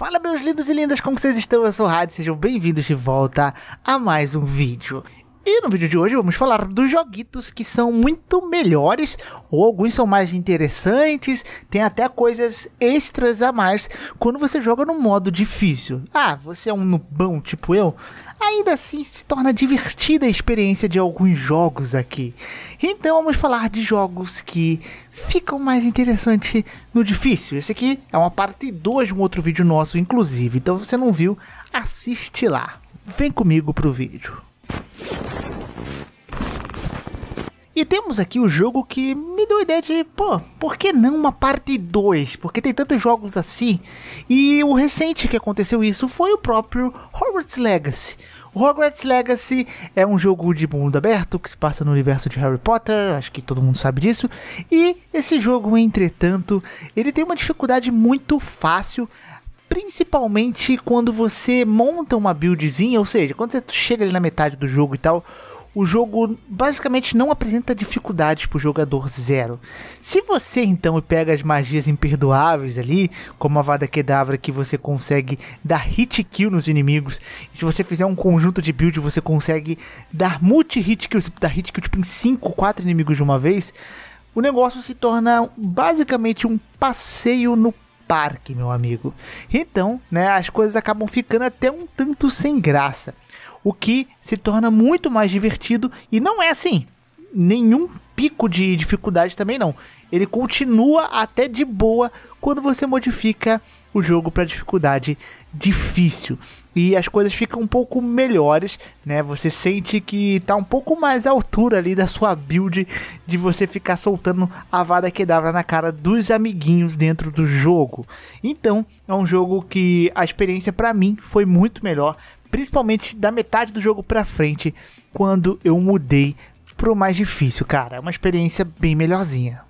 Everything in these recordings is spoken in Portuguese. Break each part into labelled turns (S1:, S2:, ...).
S1: Fala meus lindos e lindas, como vocês estão? Eu sou o Rádio, sejam bem-vindos de volta a mais um vídeo. E no vídeo de hoje vamos falar dos joguitos que são muito melhores, ou alguns são mais interessantes, tem até coisas extras a mais quando você joga no modo difícil. Ah, você é um nubão tipo eu? Ainda assim se torna divertida a experiência de alguns jogos aqui. Então vamos falar de jogos que ficam mais interessantes no difícil. Esse aqui é uma parte 2 de um outro vídeo nosso, inclusive. Então se você não viu, assiste lá. Vem comigo pro vídeo. E temos aqui o jogo que me deu a ideia de, pô, por que não uma parte 2? Porque tem tantos jogos assim. E o recente que aconteceu isso foi o próprio Hogwarts Legacy. Hogwarts Legacy é um jogo de mundo aberto que se passa no universo de Harry Potter, acho que todo mundo sabe disso. E esse jogo, entretanto, ele tem uma dificuldade muito fácil. Principalmente quando você monta uma buildzinha, ou seja, quando você chega ali na metade do jogo e tal, o jogo basicamente não apresenta dificuldades para o jogador zero. Se você então pega as magias imperdoáveis ali, como a Vada Kedavra que você consegue dar hit kill nos inimigos, e se você fizer um conjunto de build você consegue dar multi hit kill, dar hit kill tipo em 5, 4 inimigos de uma vez, o negócio se torna basicamente um passeio no parque, meu amigo. Então, né, as coisas acabam ficando até um tanto sem graça, o que se torna muito mais divertido e não é assim nenhum pico de dificuldade também não. Ele continua até de boa quando você modifica o jogo para dificuldade difícil. E as coisas ficam um pouco melhores, né? Você sente que tá um pouco mais à altura ali da sua build de você ficar soltando a vada que dava na cara dos amiguinhos dentro do jogo. Então, é um jogo que a experiência para mim foi muito melhor, principalmente da metade do jogo para frente, quando eu mudei pro mais difícil, cara. É uma experiência bem melhorzinha.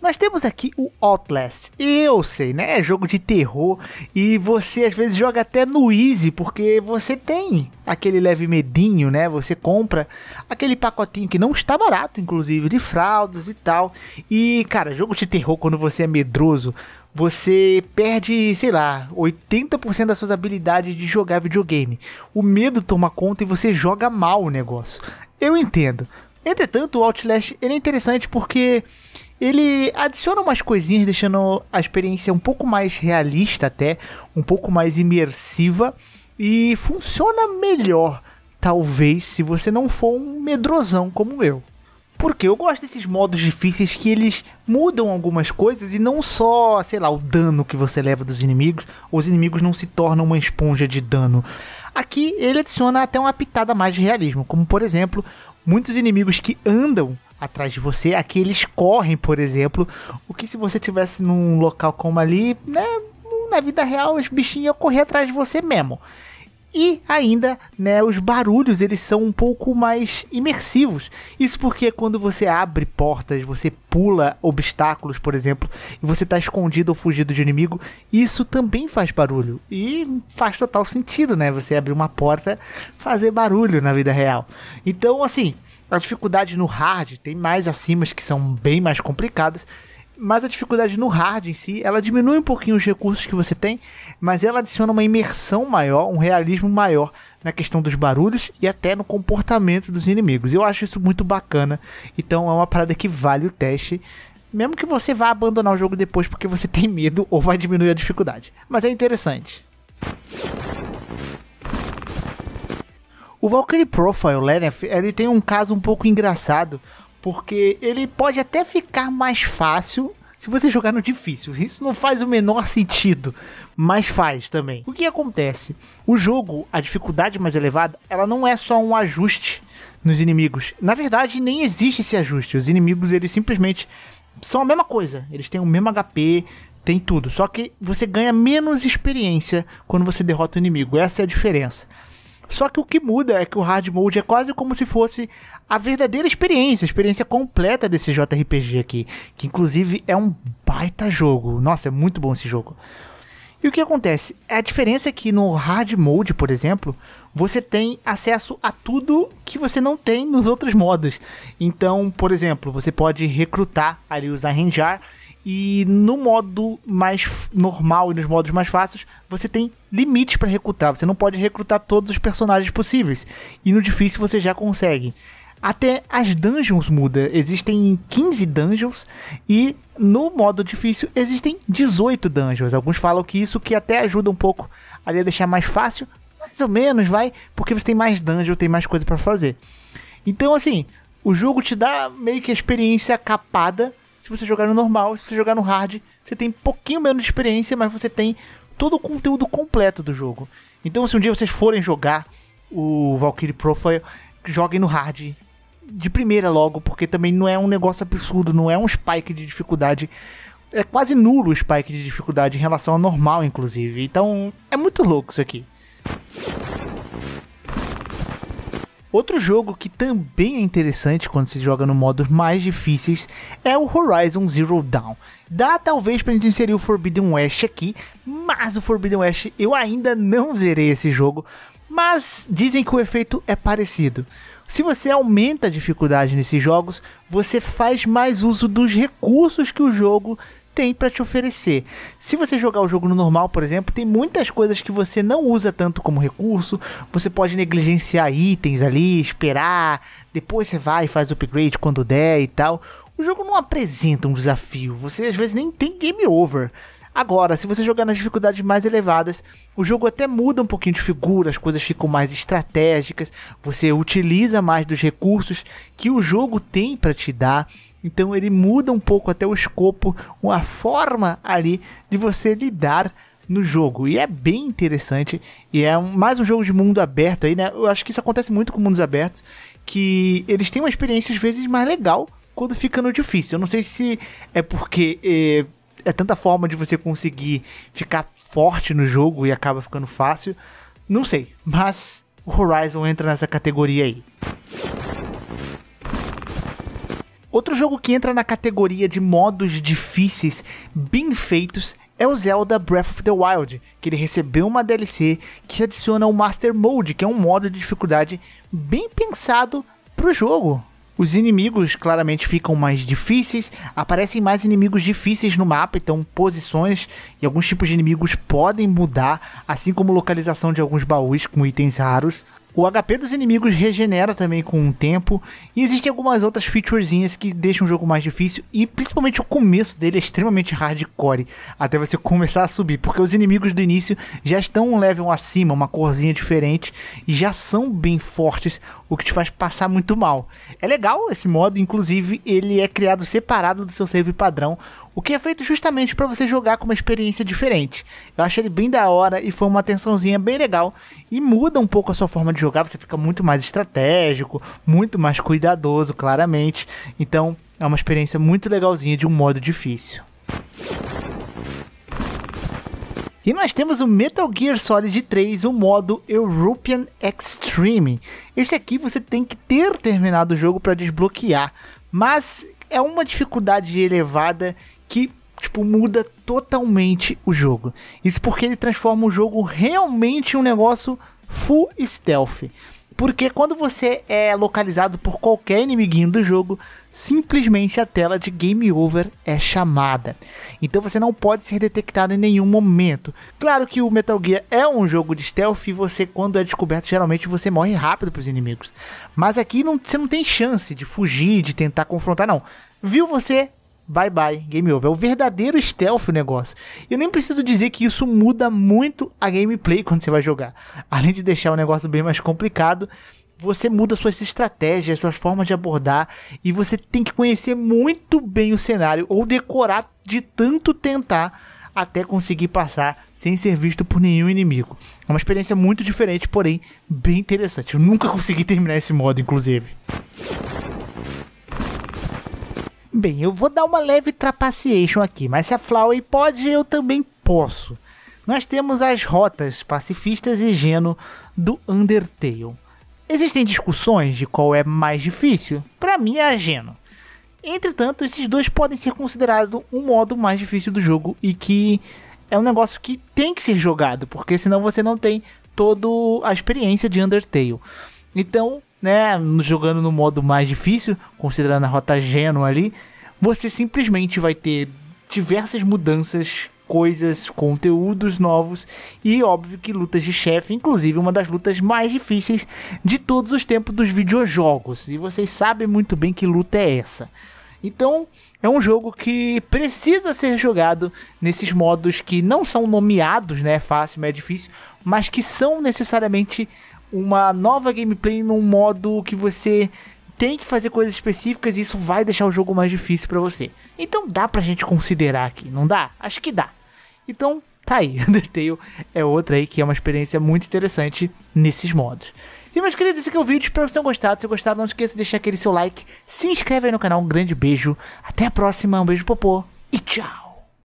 S1: Nós temos aqui o Outlast. Eu sei, né? É jogo de terror e você às vezes joga até no easy porque você tem aquele leve medinho, né? Você compra aquele pacotinho que não está barato, inclusive de fraldas e tal. E cara, jogo de terror quando você é medroso, você perde, sei lá, 80% das suas habilidades de jogar videogame. O medo toma conta e você joga mal o negócio. Eu entendo. Entretanto, o Outlast é interessante porque ele adiciona umas coisinhas, deixando a experiência um pouco mais realista, até um pouco mais imersiva e funciona melhor, talvez, se você não for um medrosão como eu. Porque eu gosto desses modos difíceis que eles mudam algumas coisas e não só, sei lá, o dano que você leva dos inimigos, os inimigos não se tornam uma esponja de dano. Aqui ele adiciona até uma pitada mais de realismo, como por exemplo, muitos inimigos que andam atrás de você, aqui eles correm, por exemplo, o que se você tivesse num local como ali, né, na vida real os bichinhos iam correr atrás de você mesmo. E ainda, né, os barulhos eles são um pouco mais imersivos. Isso porque quando você abre portas, você pula obstáculos, por exemplo, e você está escondido ou fugido de inimigo, isso também faz barulho. E faz total sentido, né? Você abrir uma porta, fazer barulho na vida real. Então, assim, a dificuldade no hard tem mais acimas que são bem mais complicadas mas a dificuldade no hard em si, ela diminui um pouquinho os recursos que você tem, mas ela adiciona uma imersão maior, um realismo maior na questão dos barulhos e até no comportamento dos inimigos. Eu acho isso muito bacana. Então é uma parada que vale o teste, mesmo que você vá abandonar o jogo depois porque você tem medo ou vai diminuir a dificuldade. Mas é interessante. O Valkyrie Profile Lenef, ele tem um caso um pouco engraçado, porque ele pode até ficar mais fácil se você jogar no difícil. Isso não faz o menor sentido, mas faz também. O que acontece? O jogo, a dificuldade mais elevada, ela não é só um ajuste nos inimigos. Na verdade, nem existe esse ajuste. Os inimigos, eles simplesmente são a mesma coisa. Eles têm o mesmo HP, tem tudo. Só que você ganha menos experiência quando você derrota o inimigo. Essa é a diferença. Só que o que muda é que o hard mode é quase como se fosse a verdadeira experiência, a experiência completa desse JRPG aqui, que inclusive é um baita jogo. Nossa, é muito bom esse jogo. E o que acontece? A diferença é que no hard mode, por exemplo, você tem acesso a tudo que você não tem nos outros modos. Então, por exemplo, você pode recrutar ali os arranjar e no modo mais normal e nos modos mais fáceis, você tem limites para recrutar. Você não pode recrutar todos os personagens possíveis. E no difícil você já consegue. Até as dungeons muda. Existem 15 dungeons e no modo difícil existem 18 dungeons. Alguns falam que isso que até ajuda um pouco a deixar mais fácil, mais ou menos, vai, porque você tem mais dungeon, tem mais coisa para fazer. Então assim, o jogo te dá meio que a experiência capada se você jogar no normal, se você jogar no hard, você tem um pouquinho menos de experiência, mas você tem todo o conteúdo completo do jogo. Então, se um dia vocês forem jogar o Valkyrie Profile, joguem no hard de primeira logo, porque também não é um negócio absurdo, não é um spike de dificuldade. É quase nulo o spike de dificuldade em relação ao normal, inclusive. Então, é muito louco isso aqui. Outro jogo que também é interessante quando se joga no modos mais difíceis é o Horizon Zero Dawn. Dá talvez pra gente inserir o Forbidden West aqui, mas o Forbidden West eu ainda não zerei esse jogo, mas dizem que o efeito é parecido. Se você aumenta a dificuldade nesses jogos, você faz mais uso dos recursos que o jogo tem para te oferecer. Se você jogar o jogo no normal, por exemplo, tem muitas coisas que você não usa tanto como recurso. Você pode negligenciar itens ali, esperar, depois você vai e faz o upgrade quando der e tal. O jogo não apresenta um desafio, você às vezes nem tem game over. Agora, se você jogar nas dificuldades mais elevadas, o jogo até muda um pouquinho de figura, as coisas ficam mais estratégicas, você utiliza mais dos recursos que o jogo tem para te dar. Então ele muda um pouco até o escopo, uma forma ali de você lidar no jogo. E é bem interessante. E é mais um jogo de mundo aberto aí, né? Eu acho que isso acontece muito com mundos abertos. Que eles têm uma experiência às vezes mais legal quando fica no difícil. Eu não sei se é porque é, é tanta forma de você conseguir ficar forte no jogo e acaba ficando fácil. Não sei, mas o Horizon entra nessa categoria aí. Outro jogo que entra na categoria de modos difíceis bem feitos é o Zelda Breath of the Wild, que ele recebeu uma DLC que adiciona o Master Mode, que é um modo de dificuldade bem pensado para o jogo. Os inimigos claramente ficam mais difíceis, aparecem mais inimigos difíceis no mapa, então posições e alguns tipos de inimigos podem mudar, assim como localização de alguns baús com itens raros. O HP dos inimigos regenera também com o tempo. E existem algumas outras featurezinhas que deixam o jogo mais difícil. E principalmente o começo dele é extremamente hardcore. Até você começar a subir. Porque os inimigos do início já estão um level acima, uma corzinha diferente. E já são bem fortes. O que te faz passar muito mal. É legal esse modo, inclusive ele é criado separado do seu save padrão o que é feito justamente para você jogar com uma experiência diferente. Eu achei ele bem da hora e foi uma atençãozinha bem legal. E muda um pouco a sua forma de jogar, você fica muito mais estratégico, muito mais cuidadoso, claramente. Então é uma experiência muito legalzinha de um modo difícil. E nós temos o Metal Gear Solid 3, o modo European Extreme. Esse aqui você tem que ter terminado o jogo para desbloquear, mas é uma dificuldade elevada que tipo muda totalmente o jogo. Isso porque ele transforma o jogo realmente em um negócio full stealth. Porque quando você é localizado por qualquer inimiguinho do jogo, simplesmente a tela de game over é chamada. Então você não pode ser detectado em nenhum momento. Claro que o Metal Gear é um jogo de stealth e você, quando é descoberto, geralmente você morre rápido para os inimigos. Mas aqui não, você não tem chance de fugir, de tentar confrontar, não. Viu você, Bye bye, game over. É o verdadeiro stealth o negócio. Eu nem preciso dizer que isso muda muito a gameplay quando você vai jogar. Além de deixar o negócio bem mais complicado, você muda suas estratégias, suas formas de abordar e você tem que conhecer muito bem o cenário ou decorar de tanto tentar até conseguir passar sem ser visto por nenhum inimigo. É uma experiência muito diferente, porém bem interessante. Eu nunca consegui terminar esse modo, inclusive. Bem, eu vou dar uma leve trapaceation aqui, mas se a Flowey pode, eu também posso. Nós temos as rotas pacifistas e Geno do Undertale. Existem discussões de qual é mais difícil? Para mim é a Geno. Entretanto, esses dois podem ser considerados um modo mais difícil do jogo e que é um negócio que tem que ser jogado, porque senão você não tem toda a experiência de Undertale. Então, né, jogando no modo mais difícil, considerando a rota Genoa ali, você simplesmente vai ter diversas mudanças, coisas, conteúdos novos e óbvio que lutas de chefe, inclusive uma das lutas mais difíceis de todos os tempos dos videojogos. E vocês sabem muito bem que luta é essa. Então, é um jogo que precisa ser jogado nesses modos que não são nomeados, né? Fácil, médio, difícil, mas que são necessariamente uma nova gameplay num modo que você tem que fazer coisas específicas e isso vai deixar o jogo mais difícil para você. Então dá pra gente considerar aqui, não dá? Acho que dá. Então, tá aí, Undertale é outra aí que é uma experiência muito interessante nesses modos. E meus queridos, esse aqui é o vídeo, espero que vocês tenham gostado. Se gostaram, não esqueça de deixar aquele seu like, se inscreve aí no canal, um grande beijo, até a próxima, um beijo popô e tchau!